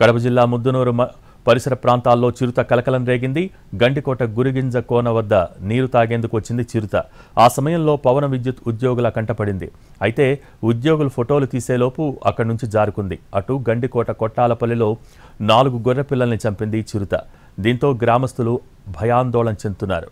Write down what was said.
కడప జిల్లా ముద్దునూరు పరిసర ప్రాంతాల్లో చిరుత కలకలం రేగింది గండికోట గురిగింజ కోన వద్ద నీరు తాగేందుకు వచ్చింది చిరుత ఆ సమయంలో పవన విద్యుత్ ఉద్యోగుల కంటపడింది అయితే ఉద్యోగులు ఫోటోలు తీసేలోపు అక్కడి నుంచి జారుకుంది అటు గండికోట కొట్టాలపల్లిలో నాలుగు గొర్రె పిల్లల్ని చంపింది చిరుత దీంతో గ్రామస్తులు భయాందోళన చెందుతున్నారు